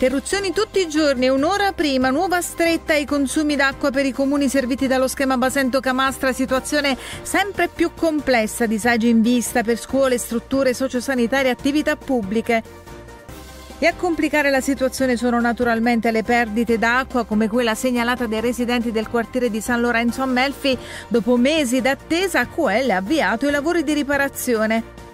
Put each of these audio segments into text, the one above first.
Interruzioni tutti i giorni, un'ora prima, nuova stretta ai consumi d'acqua per i comuni serviti dallo schema Basento Camastra, situazione sempre più complessa, disagi in vista per scuole, strutture sociosanitarie e attività pubbliche. E a complicare la situazione sono naturalmente le perdite d'acqua come quella segnalata dai residenti del quartiere di San Lorenzo a Melfi. Dopo mesi d'attesa, QL ha avviato i lavori di riparazione.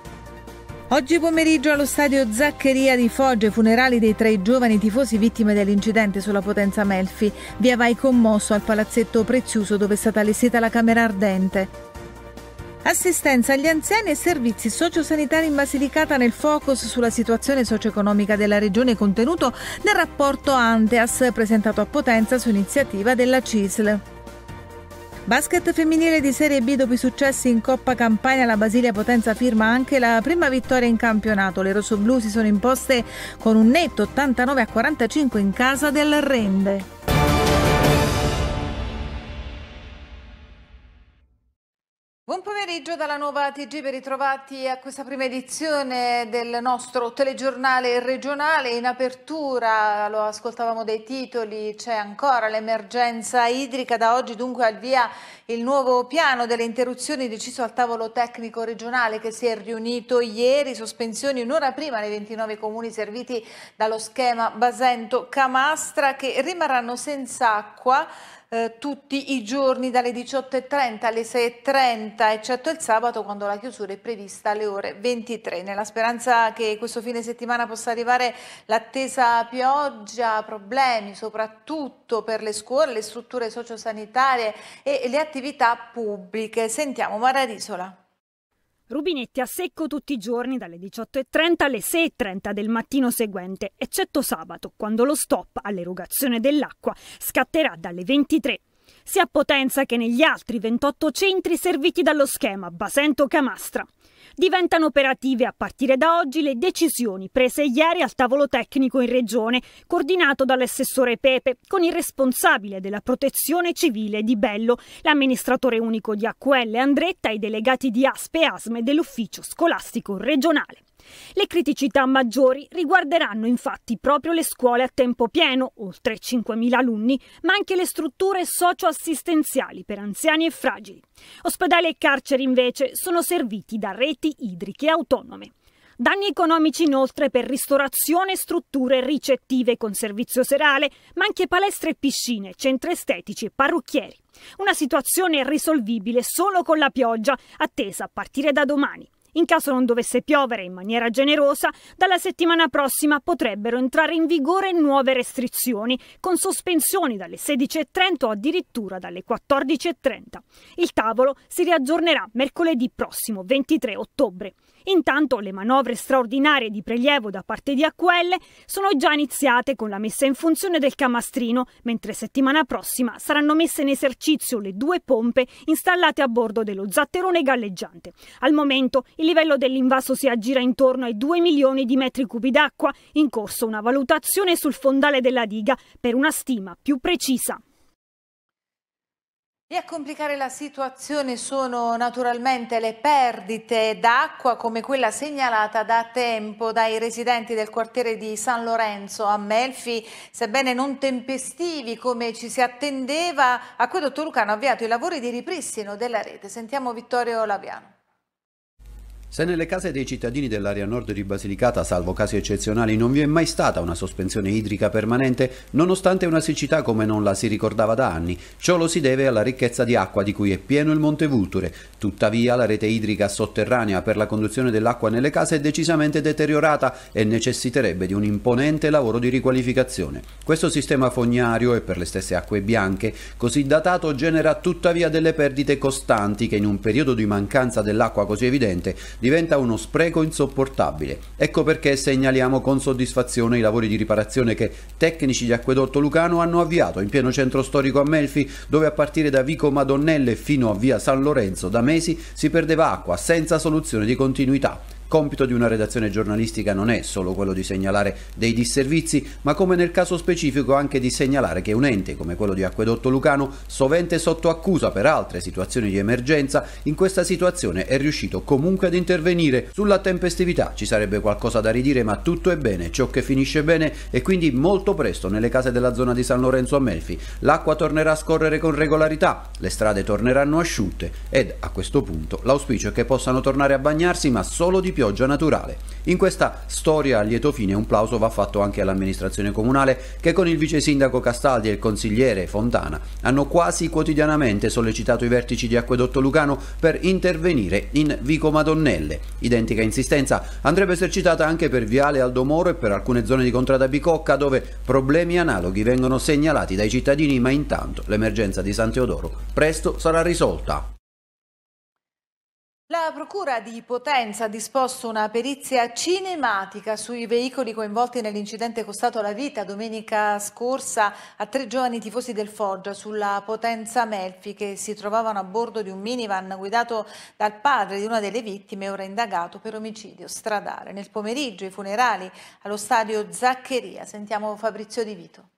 Oggi pomeriggio allo stadio Zaccheria di Foggia, funerali dei tre giovani tifosi vittime dell'incidente sulla potenza Melfi. Via vai commosso al palazzetto prezioso dove è stata allestita la camera ardente. Assistenza agli anziani e servizi sociosanitari in Basilicata nel focus sulla situazione socio-economica della regione contenuto nel rapporto Anteas presentato a Potenza su iniziativa della CISL. Basket femminile di Serie B dopo i successi in Coppa Campania, la Basilia Potenza firma anche la prima vittoria in campionato. Le rossoblù si sono imposte con un netto 89 a 45 in casa del Rende. pomeriggio dalla nuova TG ben ritrovati a questa prima edizione del nostro telegiornale regionale. In apertura, lo ascoltavamo dei titoli, c'è ancora l'emergenza idrica. Da oggi dunque al via il nuovo piano delle interruzioni deciso al tavolo tecnico regionale che si è riunito ieri. Sospensioni un'ora prima nei 29 comuni serviti dallo schema Basento-Camastra che rimarranno senza acqua eh, tutti i giorni dalle 18.30 alle 6.30 eccetto il sabato quando la chiusura è prevista alle ore 23. Nella speranza che questo fine settimana possa arrivare l'attesa pioggia, problemi soprattutto per le scuole, le strutture sociosanitarie e le attività pubbliche. Sentiamo Mara Rubinetti a secco tutti i giorni dalle 18.30 alle 6.30 del mattino seguente, eccetto sabato, quando lo stop all'erogazione dell'acqua scatterà dalle 23.00 sia a Potenza che negli altri 28 centri serviti dallo schema Basento-Camastra. Diventano operative a partire da oggi le decisioni prese ieri al tavolo tecnico in regione, coordinato dall'assessore Pepe, con il responsabile della protezione civile di Bello, l'amministratore unico di AQL Andretta e i delegati di ASPE e ASME dell'ufficio scolastico regionale. Le criticità maggiori riguarderanno infatti proprio le scuole a tempo pieno, oltre 5.000 alunni, ma anche le strutture socioassistenziali per anziani e fragili. Ospedali e carceri invece sono serviti da reti idriche autonome. Danni economici inoltre per ristorazione e strutture ricettive con servizio serale, ma anche palestre e piscine, centri estetici e parrucchieri. Una situazione risolvibile solo con la pioggia, attesa a partire da domani. In caso non dovesse piovere in maniera generosa, dalla settimana prossima potrebbero entrare in vigore nuove restrizioni, con sospensioni dalle 16.30 o addirittura dalle 14.30. Il tavolo si riaggiornerà mercoledì prossimo, 23 ottobre. Intanto le manovre straordinarie di prelievo da parte di AQL sono già iniziate con la messa in funzione del camastrino, mentre settimana prossima saranno messe in esercizio le due pompe installate a bordo dello zatterone galleggiante. Al momento il livello dell'invaso si aggira intorno ai 2 milioni di metri cubi d'acqua, in corso una valutazione sul fondale della diga per una stima più precisa. E a complicare la situazione sono naturalmente le perdite d'acqua come quella segnalata da tempo dai residenti del quartiere di San Lorenzo a Melfi, sebbene non tempestivi come ci si attendeva, a cui dottor Lucano ha avviato i lavori di ripristino della rete. Sentiamo Vittorio Laviano. Se nelle case dei cittadini dell'area nord di Basilicata, salvo casi eccezionali, non vi è mai stata una sospensione idrica permanente, nonostante una siccità come non la si ricordava da anni, ciò lo si deve alla ricchezza di acqua di cui è pieno il Monte Vulture. Tuttavia la rete idrica sotterranea per la conduzione dell'acqua nelle case è decisamente deteriorata e necessiterebbe di un imponente lavoro di riqualificazione. Questo sistema fognario e per le stesse acque bianche, così datato, genera tuttavia delle perdite costanti che in un periodo di mancanza dell'acqua così evidente diventa uno spreco insopportabile. Ecco perché segnaliamo con soddisfazione i lavori di riparazione che tecnici di Acquedotto Lucano hanno avviato in pieno centro storico a Melfi, dove a partire da Vico Madonnelle fino a via San Lorenzo da mesi si perdeva acqua senza soluzione di continuità. Compito di una redazione giornalistica non è solo quello di segnalare dei disservizi, ma come nel caso specifico anche di segnalare che un ente come quello di Acquedotto Lucano, sovente sotto accusa per altre situazioni di emergenza, in questa situazione è riuscito comunque ad intervenire. Sulla tempestività ci sarebbe qualcosa da ridire, ma tutto è bene, ciò che finisce bene e quindi molto presto nelle case della zona di San Lorenzo a Melfi l'acqua tornerà a scorrere con regolarità, le strade torneranno asciutte ed a questo punto l'auspicio è che possano tornare a bagnarsi ma solo di più pioggia naturale. In questa storia a lieto fine un plauso va fatto anche all'amministrazione comunale che con il vice sindaco Castaldi e il consigliere Fontana hanno quasi quotidianamente sollecitato i vertici di Acquedotto Lucano per intervenire in Vico Madonnelle. Identica insistenza andrebbe esercitata anche per Viale Aldomoro e per alcune zone di Contrada Bicocca dove problemi analoghi vengono segnalati dai cittadini ma intanto l'emergenza di San Teodoro presto sarà risolta. Procura di Potenza ha disposto una perizia cinematica sui veicoli coinvolti nell'incidente costato la vita domenica scorsa a tre giovani tifosi del Foggia sulla Potenza Melfi che si trovavano a bordo di un minivan guidato dal padre di una delle vittime ora indagato per omicidio stradale. Nel pomeriggio i funerali allo stadio Zaccheria. Sentiamo Fabrizio Di Vito.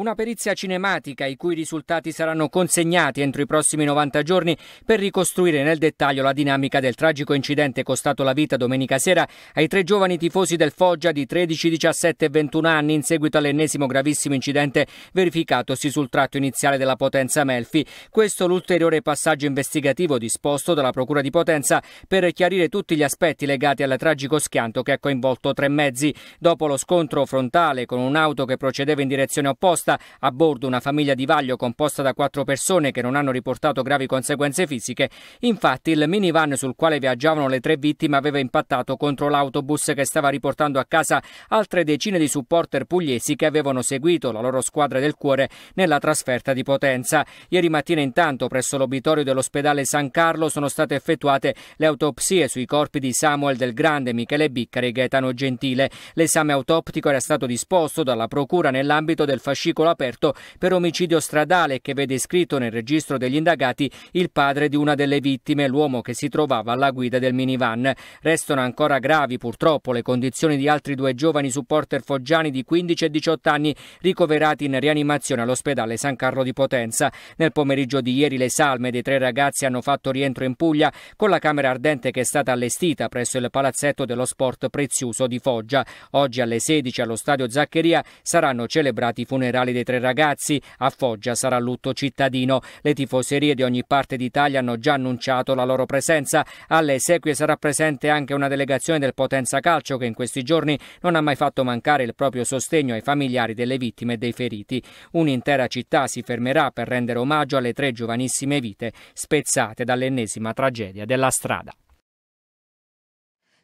Una perizia cinematica i cui risultati saranno consegnati entro i prossimi 90 giorni per ricostruire nel dettaglio la dinamica del tragico incidente costato la vita domenica sera ai tre giovani tifosi del Foggia di 13, 17 e 21 anni in seguito all'ennesimo gravissimo incidente verificatosi sul tratto iniziale della Potenza Melfi. Questo l'ulteriore passaggio investigativo disposto dalla Procura di Potenza per chiarire tutti gli aspetti legati al tragico schianto che ha coinvolto tre mezzi. Dopo lo scontro frontale con un'auto che procedeva in direzione opposta resta a bordo una famiglia di vaglio composta da quattro persone che non hanno riportato gravi conseguenze fisiche. Infatti il minivan sul quale viaggiavano le tre vittime aveva impattato contro l'autobus che stava riportando a casa altre decine di supporter pugliesi che avevano seguito la loro squadra del cuore nella trasferta di Potenza. Ieri mattina intanto presso l'obitorio dell'ospedale San Carlo sono state effettuate le autopsie sui corpi di Samuel Del Grande, Michele Biccari e Gaetano Gentile. L'esame autoptico era stato disposto dalla Procura nell'ambito del fascicolo fascicolo aperto per omicidio stradale che vede iscritto nel registro degli indagati il padre di una delle vittime, l'uomo che si trovava alla guida del minivan. Restano ancora gravi purtroppo le condizioni di altri due giovani supporter foggiani di 15 e 18 anni ricoverati in rianimazione all'ospedale San Carlo di Potenza. Nel pomeriggio di ieri le salme dei tre ragazzi hanno fatto rientro in Puglia con la camera ardente che è stata allestita presso il palazzetto dello sport prezioso di Foggia. Oggi alle 16 allo stadio Zaccheria saranno celebrati i funerali funerale dei tre ragazzi, a Foggia sarà lutto cittadino. Le tifoserie di ogni parte d'Italia hanno già annunciato la loro presenza. Alle esequie sarà presente anche una delegazione del Potenza Calcio che in questi giorni non ha mai fatto mancare il proprio sostegno ai familiari delle vittime e dei feriti. Un'intera città si fermerà per rendere omaggio alle tre giovanissime vite spezzate dall'ennesima tragedia della strada.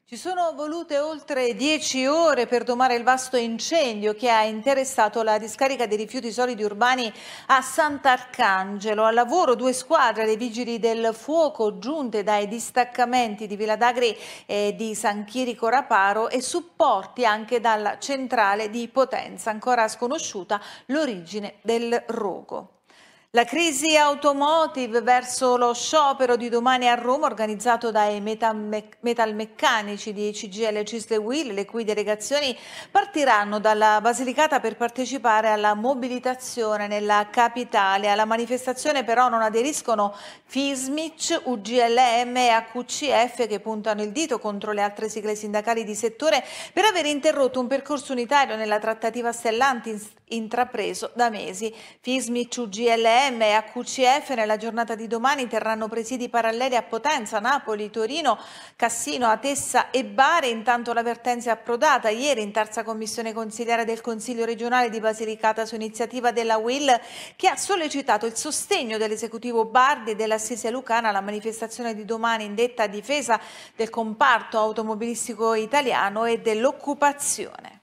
Ci sono volute oltre dieci ore per domare il vasto incendio che ha interessato la discarica dei rifiuti solidi urbani a Sant'Arcangelo. Al lavoro due squadre dei vigili del fuoco giunte dai distaccamenti di Villa d'Agri e di San Chirico Raparo e supporti anche dalla centrale di Potenza, ancora sconosciuta l'origine del rogo. La crisi automotive verso lo sciopero di domani a Roma organizzato dai metalmeccanici di CGL Cisle Will, le cui delegazioni partiranno dalla Basilicata per partecipare alla mobilitazione nella capitale. Alla manifestazione però non aderiscono FISMIC, UGLM e AQCF che puntano il dito contro le altre sigle sindacali di settore per aver interrotto un percorso unitario nella trattativa Stellantis intrapreso da mesi. Fismic, UGLM e AQCF nella giornata di domani terranno presidi paralleli a Potenza, Napoli, Torino, Cassino, Atessa e Bari. Intanto l'avvertenza è approdata ieri in terza commissione consigliare del Consiglio regionale di Basilicata su iniziativa della WIL che ha sollecitato il sostegno dell'esecutivo Bardi e dell'Assise Lucana alla manifestazione di domani indetta a difesa del comparto automobilistico italiano e dell'occupazione.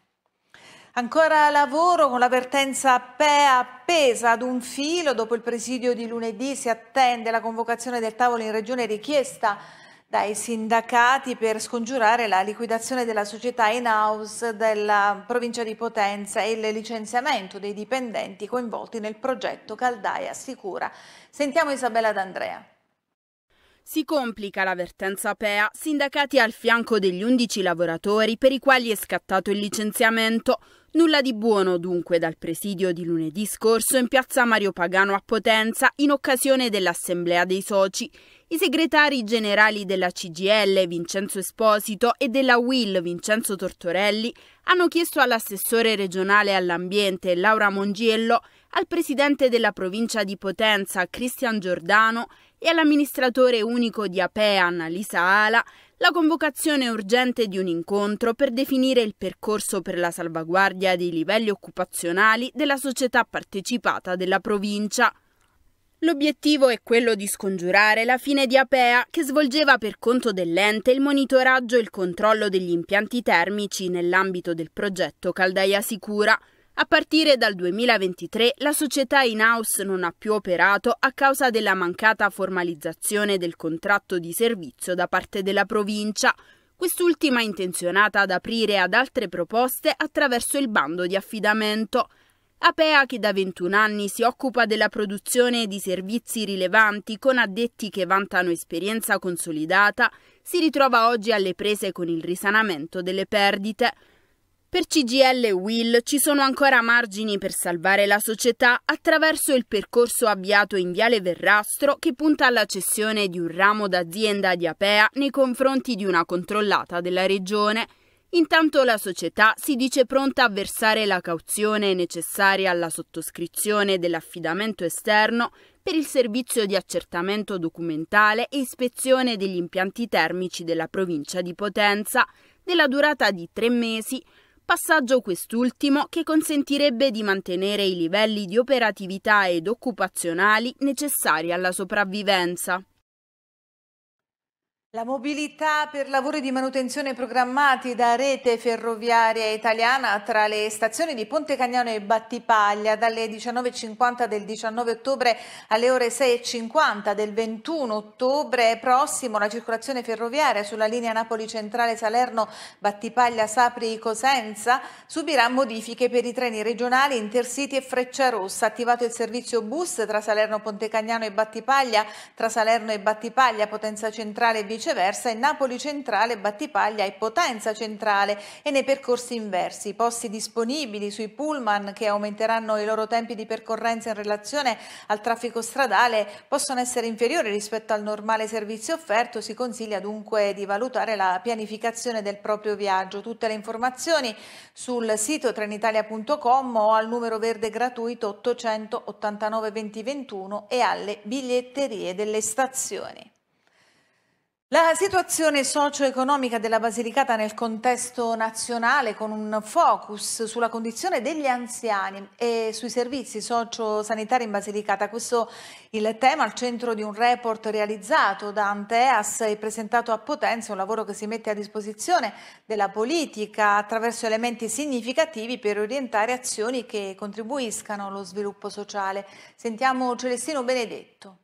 Ancora lavoro con l'avvertenza PEA appesa ad un filo. Dopo il presidio di lunedì si attende la convocazione del tavolo in regione richiesta dai sindacati per scongiurare la liquidazione della società in-house della provincia di Potenza e il licenziamento dei dipendenti coinvolti nel progetto Caldaia Sicura. Sentiamo Isabella D'Andrea. Si complica l'avvertenza PEA, sindacati al fianco degli 11 lavoratori per i quali è scattato il licenziamento. Nulla di buono dunque dal presidio di lunedì scorso in piazza Mario Pagano a Potenza in occasione dell'assemblea dei soci. I segretari generali della CGL Vincenzo Esposito e della WIL Vincenzo Tortorelli hanno chiesto all'assessore regionale all'ambiente Laura Mongiello, al presidente della provincia di Potenza Cristian Giordano e all'amministratore unico di Apea Annalisa Ala la convocazione urgente di un incontro per definire il percorso per la salvaguardia dei livelli occupazionali della società partecipata della provincia. L'obiettivo è quello di scongiurare la fine di Apea, che svolgeva per conto dell'ente il monitoraggio e il controllo degli impianti termici nell'ambito del progetto Caldaia Sicura, a partire dal 2023 la società in-house non ha più operato a causa della mancata formalizzazione del contratto di servizio da parte della provincia, quest'ultima intenzionata ad aprire ad altre proposte attraverso il bando di affidamento. Apea, che da 21 anni si occupa della produzione di servizi rilevanti con addetti che vantano esperienza consolidata, si ritrova oggi alle prese con il risanamento delle perdite. Per CGL e Will ci sono ancora margini per salvare la società attraverso il percorso avviato in Viale Verrastro che punta alla cessione di un ramo d'azienda di Apea nei confronti di una controllata della regione. Intanto la società si dice pronta a versare la cauzione necessaria alla sottoscrizione dell'affidamento esterno per il servizio di accertamento documentale e ispezione degli impianti termici della provincia di Potenza, della durata di tre mesi, Passaggio quest'ultimo che consentirebbe di mantenere i livelli di operatività ed occupazionali necessari alla sopravvivenza. La mobilità per lavori di manutenzione programmati da Rete Ferroviaria Italiana tra le stazioni di Ponte Cagnano e Battipaglia dalle 19.50 del 19 ottobre alle ore 6.50 del 21 ottobre prossimo la circolazione ferroviaria sulla linea Napoli Centrale Salerno Battipaglia Sapri Cosenza subirà modifiche per i treni regionali Intercity e Frecciarossa attivato il servizio bus tra Salerno Ponte Cagnano e Battipaglia tra Salerno e Battipaglia Potenza Centrale e Vic viceversa è Napoli Centrale, Battipaglia e Potenza Centrale e nei percorsi inversi. I posti disponibili sui pullman che aumenteranno i loro tempi di percorrenza in relazione al traffico stradale possono essere inferiori rispetto al normale servizio offerto, si consiglia dunque di valutare la pianificazione del proprio viaggio. Tutte le informazioni sul sito trenitalia.com o al numero verde gratuito 889 2021 e alle biglietterie delle stazioni. La situazione socio-economica della Basilicata nel contesto nazionale con un focus sulla condizione degli anziani e sui servizi socio-sanitari in Basilicata. Questo è il tema al centro di un report realizzato da Anteas e presentato a Potenza, un lavoro che si mette a disposizione della politica attraverso elementi significativi per orientare azioni che contribuiscano allo sviluppo sociale. Sentiamo Celestino Benedetto.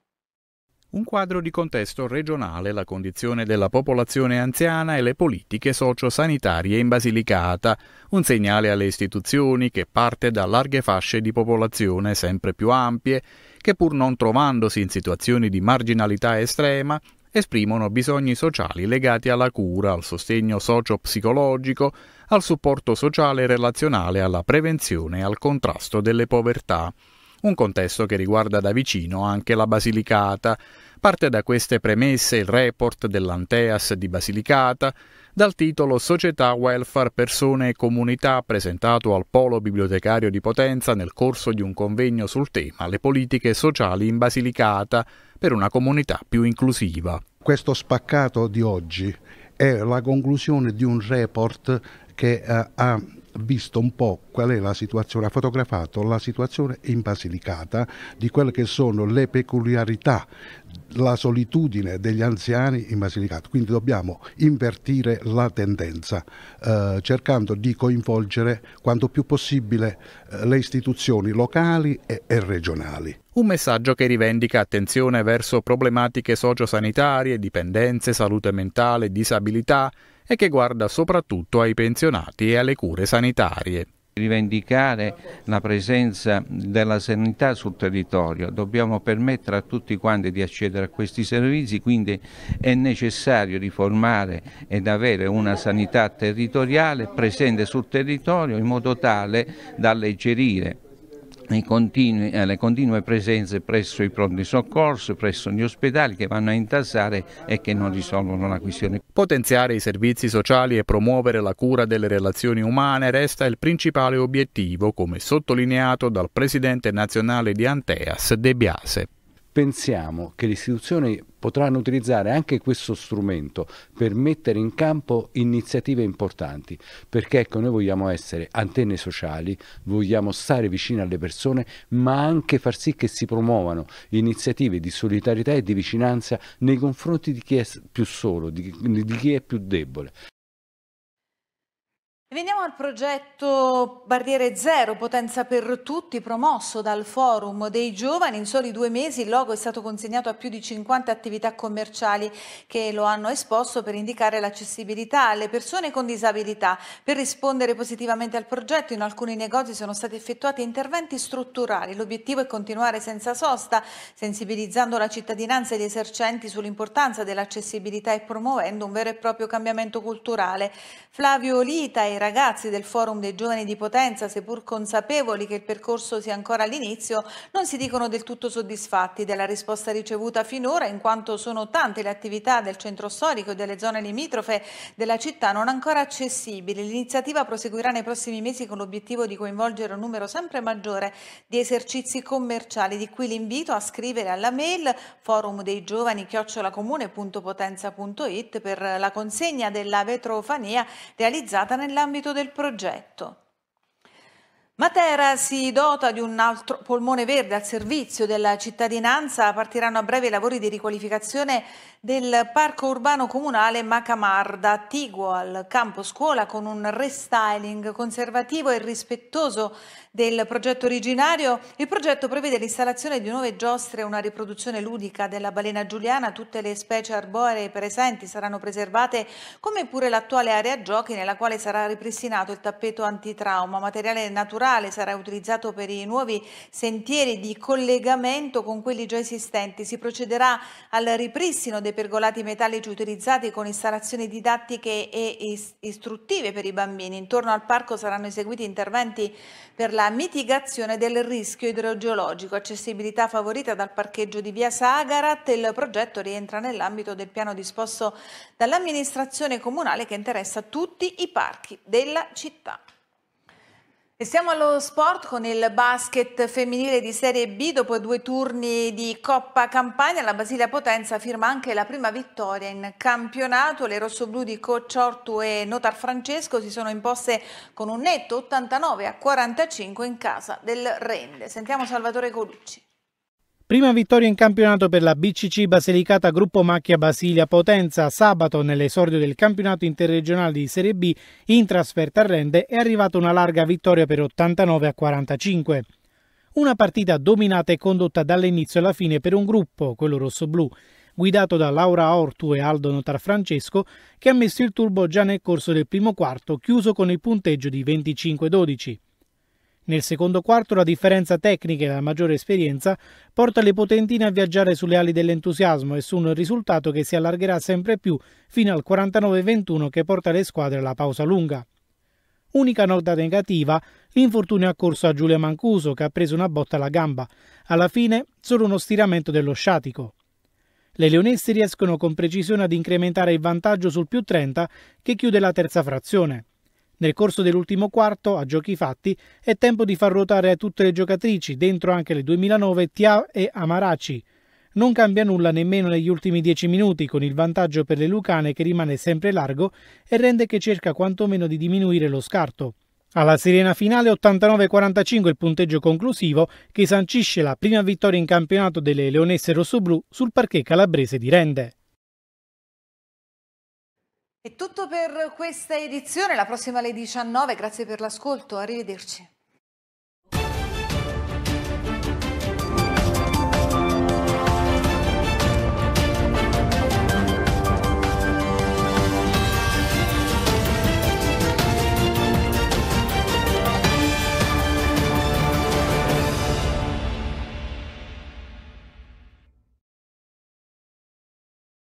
Un quadro di contesto regionale, la condizione della popolazione anziana e le politiche sociosanitarie in Basilicata, un segnale alle istituzioni che parte da larghe fasce di popolazione sempre più ampie, che pur non trovandosi in situazioni di marginalità estrema, esprimono bisogni sociali legati alla cura, al sostegno socio-psicologico, al supporto sociale e relazionale, alla prevenzione e al contrasto delle povertà un contesto che riguarda da vicino anche la Basilicata. Parte da queste premesse il report dell'Anteas di Basilicata, dal titolo Società, Welfare, Persone e Comunità, presentato al Polo Bibliotecario di Potenza nel corso di un convegno sul tema Le politiche sociali in Basilicata per una comunità più inclusiva. Questo spaccato di oggi è la conclusione di un report che eh, ha visto un po' qual è la situazione, ha fotografato la situazione in Basilicata di quelle che sono le peculiarità, la solitudine degli anziani in Basilicata. Quindi dobbiamo invertire la tendenza eh, cercando di coinvolgere quanto più possibile eh, le istituzioni locali e, e regionali. Un messaggio che rivendica attenzione verso problematiche sociosanitarie, dipendenze, salute mentale, disabilità e che guarda soprattutto ai pensionati e alle cure sanitarie rivendicare la presenza della sanità sul territorio, dobbiamo permettere a tutti quanti di accedere a questi servizi, quindi è necessario riformare ed avere una sanità territoriale presente sul territorio in modo tale da alleggerire Continui, alle eh, continue presenze presso i pronti soccorsi, presso gli ospedali che vanno a intassare e che non risolvono la questione. Potenziare i servizi sociali e promuovere la cura delle relazioni umane resta il principale obiettivo, come sottolineato dal presidente nazionale di Anteas De Biase pensiamo che le istituzioni potranno utilizzare anche questo strumento per mettere in campo iniziative importanti, perché ecco noi vogliamo essere antenne sociali, vogliamo stare vicino alle persone, ma anche far sì che si promuovano iniziative di solidarietà e di vicinanza nei confronti di chi è più solo, di, di chi è più debole. Veniamo al progetto Barriere Zero, Potenza per Tutti, promosso dal Forum dei Giovani. In soli due mesi il logo è stato consegnato a più di 50 attività commerciali che lo hanno esposto per indicare l'accessibilità alle persone con disabilità. Per rispondere positivamente al progetto in alcuni negozi sono stati effettuati interventi strutturali. L'obiettivo è continuare senza sosta, sensibilizzando la cittadinanza e gli esercenti sull'importanza dell'accessibilità e promuovendo un vero e proprio cambiamento culturale. Flavio Lita e ragazzi del Forum dei Giovani di Potenza, seppur consapevoli che il percorso sia ancora all'inizio, non si dicono del tutto soddisfatti della risposta ricevuta finora, in quanto sono tante le attività del centro storico e delle zone limitrofe della città non ancora accessibili. L'iniziativa proseguirà nei prossimi mesi con l'obiettivo di coinvolgere un numero sempre maggiore di esercizi commerciali, di cui l'invito a scrivere alla mail forum dei giovani chiocciolacomune.potenza.it per la consegna della vetrofania realizzata nell'ambito nell'ambito del progetto. Matera si dota di un altro polmone verde al servizio della cittadinanza. Partiranno a breve i lavori di riqualificazione del parco urbano comunale Macamarda, attiguo al campo scuola con un restyling conservativo e rispettoso del progetto originario. Il progetto prevede l'installazione di nuove giostre e una riproduzione ludica della balena giuliana. Tutte le specie arboree presenti saranno preservate, come pure l'attuale area giochi nella quale sarà ripristinato il tappeto antitrauma, materiale naturale morale sarà utilizzato per i nuovi sentieri di collegamento con quelli già esistenti. Si procederà al ripristino dei pergolati metallici utilizzati con installazioni didattiche e istruttive per i bambini. Intorno al parco saranno eseguiti interventi per la mitigazione del rischio idrogeologico, accessibilità favorita dal parcheggio di via Sagarat. Il progetto rientra nell'ambito del piano disposto dall'amministrazione comunale che interessa tutti i parchi della città. E siamo allo sport con il basket femminile di Serie B. Dopo due turni di Coppa Campania, la Basilia Potenza firma anche la prima vittoria in campionato. Le rossoblù di Coach Ortu e Notar Francesco si sono imposte con un netto 89 a 45 in casa del Rende. Sentiamo Salvatore Colucci. Prima vittoria in campionato per la BCC Basilicata Gruppo Macchia Basilia Potenza. Sabato, nell'esordio del campionato interregionale di Serie B, in trasferta a Rende è arrivata una larga vittoria per 89 a 45. Una partita dominata e condotta dall'inizio alla fine per un gruppo, quello rosso-blu, guidato da Laura Ortu e Aldo Notar Francesco, che ha messo il turbo già nel corso del primo quarto, chiuso con il punteggio di 25-12. Nel secondo quarto la differenza tecnica e la maggiore esperienza porta le potentine a viaggiare sulle ali dell'entusiasmo e su un risultato che si allargherà sempre più fino al 49-21 che porta le squadre alla pausa lunga. Unica nota negativa, l'infortunio accorso a Giulia Mancuso che ha preso una botta alla gamba, alla fine solo uno stiramento dello sciatico. Le leonesse riescono con precisione ad incrementare il vantaggio sul più 30 che chiude la terza frazione. Nel corso dell'ultimo quarto, a giochi fatti, è tempo di far ruotare tutte le giocatrici, dentro anche le 2009 Tia e Amaraci. Non cambia nulla nemmeno negli ultimi dieci minuti, con il vantaggio per le Lucane che rimane sempre largo e rende che cerca quantomeno di diminuire lo scarto. Alla Serena finale 89-45 il punteggio conclusivo che sancisce la prima vittoria in campionato delle leonesse rossoblù sul parquet calabrese di Rende. È tutto per questa edizione, la prossima alle 19. Grazie per l'ascolto, arrivederci.